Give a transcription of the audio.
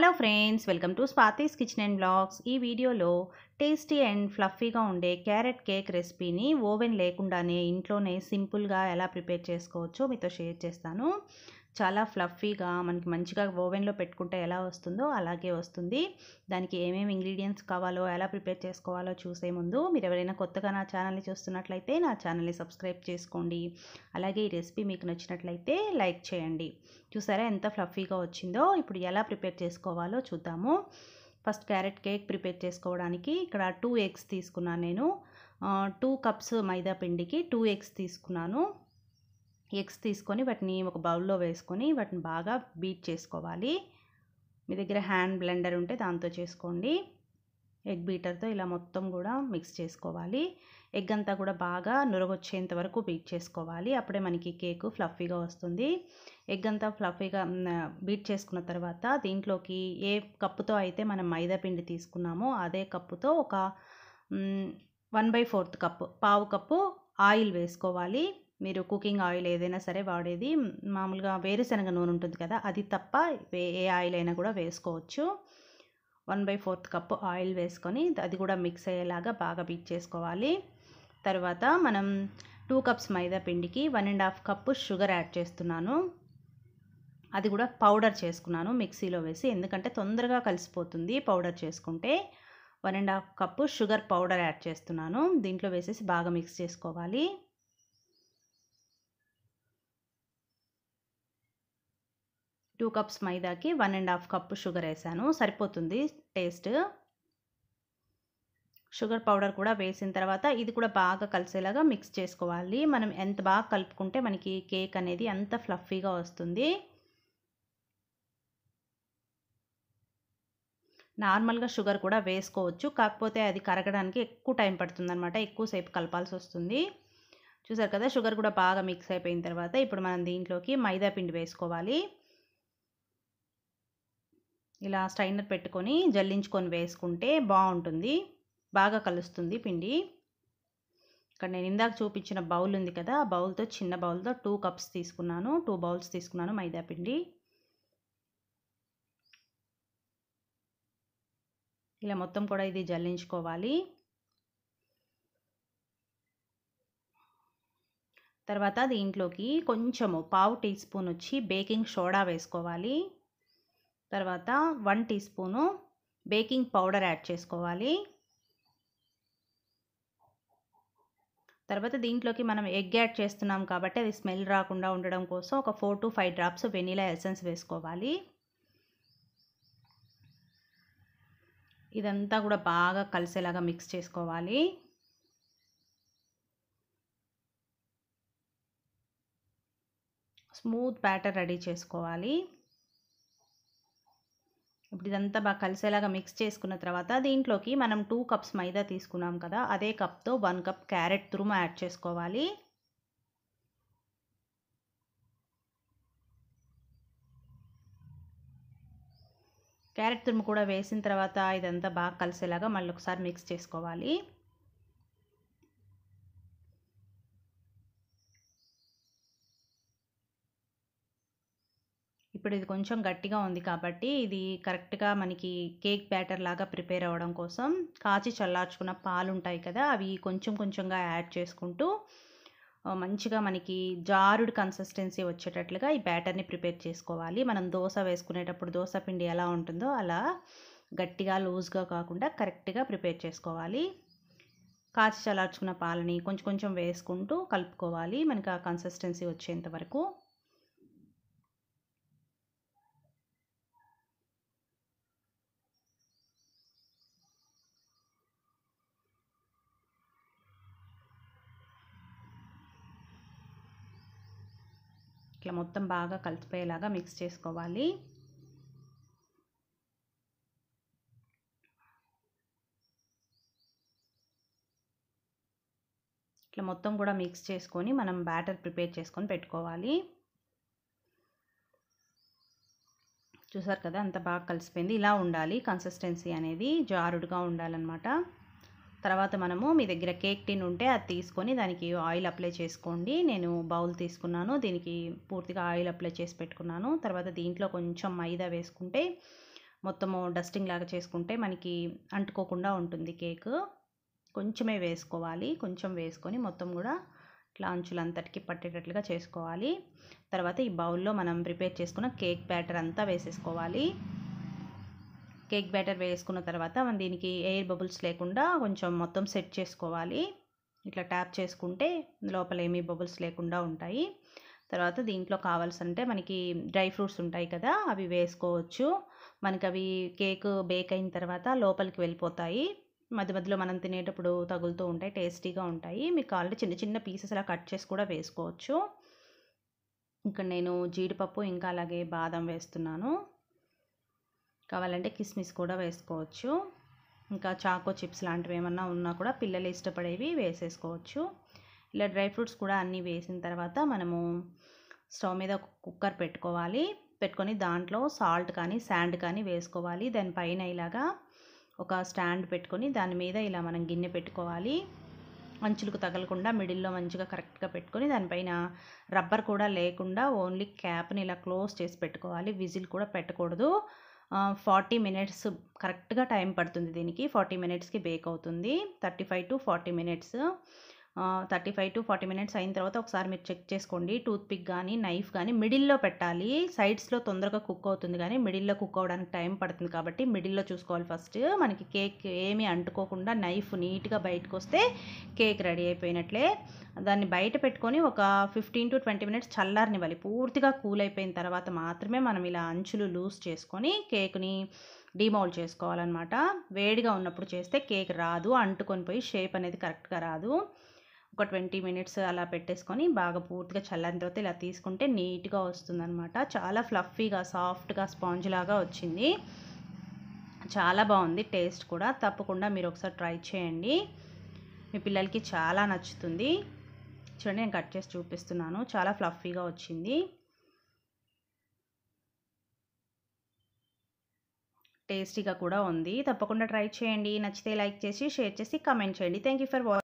hello friends welcome to Swathi's kitchen and blogs ఈ వీడియోలో tasty and ఫ్లఫీగా ఉండే క్యారెట్ కేక్ రెసిపీని ఓవెన్ లేకుండానే ఇంట్లోనే సింపుల్గా ఎలా ప్రిపేర్ చేసుకోవచ్చో మీతో షేర్ చేస్తాను చాలా ఫ్లఫీగా మనకి మంచిగా ఓవెన్లో పెట్టుకుంటే ఎలా వస్తుందో అలాగే వస్తుంది దానికి ఏమేమి ఇంగ్రీడియంట్స్ కావాలో ఎలా ప్రిపేర్ చేసుకోవాలో చూసే ముందు మీరు ఎవరైనా కొత్తగా నా ఛానల్ని చూస్తున్నట్లయితే నా ఛానల్ని సబ్స్క్రైబ్ చేసుకోండి అలాగే ఈ రెసిపీ మీకు నచ్చినట్లయితే లైక్ చేయండి చూసారా ఎంత ఫ్లఫీగా వచ్చిందో ఇప్పుడు ఎలా ప్రిపేర్ చేసుకోవాలో చూద్దాము ఫస్ట్ క్యారెట్ కేక్ ప్రిపేర్ చేసుకోవడానికి ఇక్కడ టూ ఎగ్స్ తీసుకున్నాను నేను టూ కప్స్ మైదా పిండికి టూ ఎగ్స్ తీసుకున్నాను ఎగ్స్ తీసుకొని వాటిని ఒక బౌల్లో వేసుకొని వాటిని బాగా బీట్ చేసుకోవాలి మీ దగ్గర హ్యాండ్ బ్లెండర్ ఉంటే దాంతో చేసుకోండి ఎగ్ బీటర్తో ఇలా మొత్తం కూడా మిక్స్ చేసుకోవాలి ఎగ్ అంతా కూడా బాగా నురగొచ్చేంత వరకు బీట్ చేసుకోవాలి అప్పుడే మనకి కేక్ ఫ్లఫీగా వస్తుంది ఎగ్ అంతా ఫ్లఫీగా బీట్ చేసుకున్న తర్వాత దీంట్లోకి ఏ కప్పుతో అయితే మనం మైదా పిండి తీసుకున్నామో అదే కప్పుతో ఒక వన్ బై ఫోర్త్ కప్పు పావు కప్పు ఆయిల్ వేసుకోవాలి మీరు కుకింగ్ ఆయిల్ ఏదైనా సరే వాడేది మామూలుగా వేరుశనగ నూనె ఉంటుంది కదా అది తప్ప ఏ ఆయిల్ అయినా కూడా వేసుకోవచ్చు one by fourth cup oil వేసుకొని అది కూడా మిక్స్ అయ్యేలాగా బాగా బీట్ చేసుకోవాలి తర్వాత మనం టూ కప్స్ మైదా పిండికి one and half cup sugar add చేస్తున్నాను అది కూడా పౌడర్ చేసుకున్నాను మిక్సీలో వేసి ఎందుకంటే తొందరగా కలిసిపోతుంది పౌడర్ చేసుకుంటే one and half cup sugar powder add చేస్తున్నాను దీంట్లో వేసేసి బాగా మిక్స్ చేసుకోవాలి టూ కప్స్ మైదాకి one and half cup sugar వేసాను సరిపోతుంది టేస్ట్ షుగర్ పౌడర్ కూడా వేసిన తర్వాత ఇది కూడా బాగా కలిసేలాగా మిక్స్ చేసుకోవాలి మనం ఎంత బాగా కలుపుకుంటే మనకి కేక్ అనేది అంత ఫ్లఫీగా వస్తుంది నార్మల్గా షుగర్ కూడా వేసుకోవచ్చు కాకపోతే అది కరగడానికి ఎక్కువ టైం పడుతుందనమాట ఎక్కువసేపు కలపాల్సి వస్తుంది చూసారు కదా షుగర్ కూడా బాగా మిక్స్ అయిపోయిన తర్వాత ఇప్పుడు మనం దీంట్లోకి మైదా పిండి వేసుకోవాలి ఇలా స్ట్రైనర్ పెట్టుకొని జల్లించుకొని వేసుకుంటే బాగుంటుంది బాగా కలుస్తుంది పిండి ఇక్కడ నేను ఇందాక చూపించిన బౌల్ ఉంది కదా ఆ బౌల్తో చిన్న బౌల్తో టూ కప్స్ తీసుకున్నాను టూ బౌల్స్ తీసుకున్నాను మైదా పిండి ఇలా మొత్తం కూడా ఇది జల్లించుకోవాలి తర్వాత దీంట్లోకి కొంచెము పావు టీ స్పూన్ వచ్చి బేకింగ్ సోడా వేసుకోవాలి తర్వాత one teaspoon baking powder add చేసుకోవాలి తర్వాత దీంట్లోకి మనం ఎగ్ యాడ్ చేస్తున్నాం కాబట్టి అది స్మెల్ రాకుండా ఉండడం కోసం ఒక four to five drops vanilla essence వేసుకోవాలి ఇదంతా కూడా బాగా కలిసేలాగా మిక్స్ చేసుకోవాలి స్మూత్ బ్యాటర్ రెడీ చేసుకోవాలి ఇప్పుడు ఇదంతా బాగా కలిసేలాగా మిక్స్ చేసుకున్న తర్వాత దీంట్లోకి మనం టూ కప్స్ మైదా తీసుకున్నాం కదా అదే కప్తో వన్ కప్ క్యారెట్ తురుము యాడ్ చేసుకోవాలి క్యారెట్ తురుము కూడా వేసిన తర్వాత ఇదంతా బాగా కలిసేలాగా మళ్ళీ ఒకసారి మిక్స్ చేసుకోవాలి ఇప్పుడు ఇది కొంచెం గట్టిగా ఉంది కాబట్టి ఇది కరెక్ట్గా మనకి కేక్ బ్యాటర్ లాగా ప్రిపేర్ అవ్వడం కోసం కాచి చల్లార్చుకున్న పాలు ఉంటాయి కదా అవి కొంచెం కొంచెంగా యాడ్ చేసుకుంటూ మంచిగా మనకి జారుడు కన్సిస్టెన్సీ వచ్చేటట్లుగా ఈ బ్యాటర్ని ప్రిపేర్ చేసుకోవాలి మనం దోశ వేసుకునేటప్పుడు దోశ పిండి ఎలా ఉంటుందో అలా గట్టిగా లూజ్గా కాకుండా కరెక్ట్గా ప్రిపేర్ చేసుకోవాలి కాచి చల్లార్చుకున్న పాలని కొంచెం కొంచెం వేసుకుంటూ కలుపుకోవాలి మనకి ఆ కన్సిస్టెన్సీ వచ్చేంత వరకు ఇట్లా మొత్తం బాగా కలిసిపోయేలాగా మిక్స్ చేసుకోవాలి ఇట్లా మొత్తం కూడా మిక్స్ చేసుకొని మనం బ్యాటర్ ప్రిపేర్ చేసుకొని పెట్టుకోవాలి చూసారు కదా అంత బాగా కలిసిపోయింది ఇలా ఉండాలి కన్సిస్టెన్సీ అనేది జారుడుగా ఉండాలన్నమాట తర్వాత మనము మీ దగ్గర కేక్ టిన్ ఉంటే అది తీసుకొని దానికి ఆయిల్ అప్లై చేసుకోండి నేను బౌల్ తీసుకున్నాను దీనికి పూర్తిగా ఆయిల్ అప్లై చేసి పెట్టుకున్నాను తర్వాత దీంట్లో కొంచెం మైదా వేసుకుంటే మొత్తము డస్టింగ్ లాగా చేసుకుంటే మనకి అంటుకోకుండా ఉంటుంది కేక్ కొంచెమే వేసుకోవాలి కొంచెం వేసుకొని మొత్తం కూడా ఇట్లా అంచులంతటికీ పట్టేటట్లుగా చేసుకోవాలి తర్వాత ఈ బౌల్లో మనం ప్రిపేర్ చేసుకున్న కేక్ బ్యాటర్ అంతా వేసేసుకోవాలి కేక్ బ్యాటర్ వేసుకున్న తర్వాత మనం దీనికి ఎయిర్ బబుల్స్ లేకుండా కొంచెం మొత్తం సెట్ చేసుకోవాలి ఇట్లా ట్యాప్ చేసుకుంటే లోపల ఏమీ బబుల్స్ లేకుండా ఉంటాయి తర్వాత దీంట్లో కావాల్సంటే మనకి డ్రై ఫ్రూట్స్ ఉంటాయి కదా అవి వేసుకోవచ్చు మనకి అవి కేక్ బేక్ అయిన తర్వాత లోపలికి వెళ్ళిపోతాయి మధ్య మధ్యలో మనం తినేటప్పుడు తగులుతూ ఉంటాయి టేస్టీగా ఉంటాయి మీకు కావాలంటే చిన్న చిన్న పీసెస్ అలా కట్ చేసి కూడా వేసుకోవచ్చు ఇక్కడ నేను జీడిపప్పు ఇంకా అలాగే బాదం వేస్తున్నాను కావాలంటే కిస్మిస్ కూడా వేసుకోవచ్చు ఇంకా చాకో చిప్స్ లాంటివి ఏమన్నా ఉన్నా కూడా పిల్లలు ఇష్టపడేవి వేసేసుకోవచ్చు ఇలా డ్రై ఫ్రూట్స్ కూడా అన్నీ వేసిన తర్వాత మనము స్టవ్ మీద కుక్కర్ పెట్టుకోవాలి పెట్టుకొని దాంట్లో సాల్ట్ కానీ శాండ్ కానీ వేసుకోవాలి దానిపైన ఇలాగా ఒక స్టాండ్ పెట్టుకొని దాని మీద ఇలా మనం గిన్నె పెట్టుకోవాలి అంచులకు తగలకుండా మిడిల్లో మంచిగా కరెక్ట్గా పెట్టుకొని దానిపైన రబ్బర్ కూడా లేకుండా ఓన్లీ క్యాప్ని ఇలా క్లోజ్ చేసి పెట్టుకోవాలి విజిల్ కూడా పెట్టకూడదు ఫార్టీ మినిట్స్ కరెక్ట్గా టైం పడుతుంది దీనికి ఫార్టీ మినిట్స్కి బేక్ అవుతుంది thirty five to forty minutes thirty five to forty minutes అయిన తర్వాత ఒకసారి మీరు చెక్ చేసుకోండి టూత్ పిక్ కానీ నైఫ్ కానీ మిడిల్లో పెట్టాలి సైడ్స్లో తొందరగా కుక్ అవుతుంది కానీ మిడిల్లో కుక్ అవడానికి టైం పడుతుంది కాబట్టి మిడిల్లో చూసుకోవాలి ఫస్ట్ మనకి కేక్ ఏమీ అంటుకోకుండా నైఫ్ నీట్గా బయటకు వస్తే కేక్ రెడీ అయిపోయినట్లే దాన్ని బయట పెట్టుకొని ఒక ఫిఫ్టీన్ టు ట్వంటీ మినిట్స్ చల్లారనివ్వాలి పూర్తిగా కూల్ అయిపోయిన తర్వాత మాత్రమే మనం ఇలా అంచులు లూజ్ చేసుకొని కేక్ని డిమౌల్ చేసుకోవాలన్నమాట వేడిగా ఉన్నప్పుడు చేస్తే కేక్ రాదు అంటుకొని పోయి షేప్ అనేది కరెక్ట్గా రాదు ఒక ట్వంటీ మినిట్స్ అలా పెట్టేసుకొని బాగా పూర్తిగా చల్లని తర్వాత ఇలా తీసుకుంటే నీట్గా వస్తుందనమాట చాలా ఫ్లఫీగా సాఫ్ట్గా స్పాంజ్ లాగా వచ్చింది చాలా బాగుంది టేస్ట్ కూడా తప్పకుండా మీరు ఒకసారి ట్రై చేయండి మీ పిల్లలకి చాలా నచ్చుతుంది చూడండి నేను కట్ చేసి చూపిస్తున్నాను చాలా ఫ్లఫీగా వచ్చింది టేస్టీగా కూడా ఉంది తప్పకుండా ట్రై చేయండి నచ్చితే లైక్ చేసి షేర్ చేసి కమెంట్ చేయండి థ్యాంక్ యూ ఫర్ వాచింగ్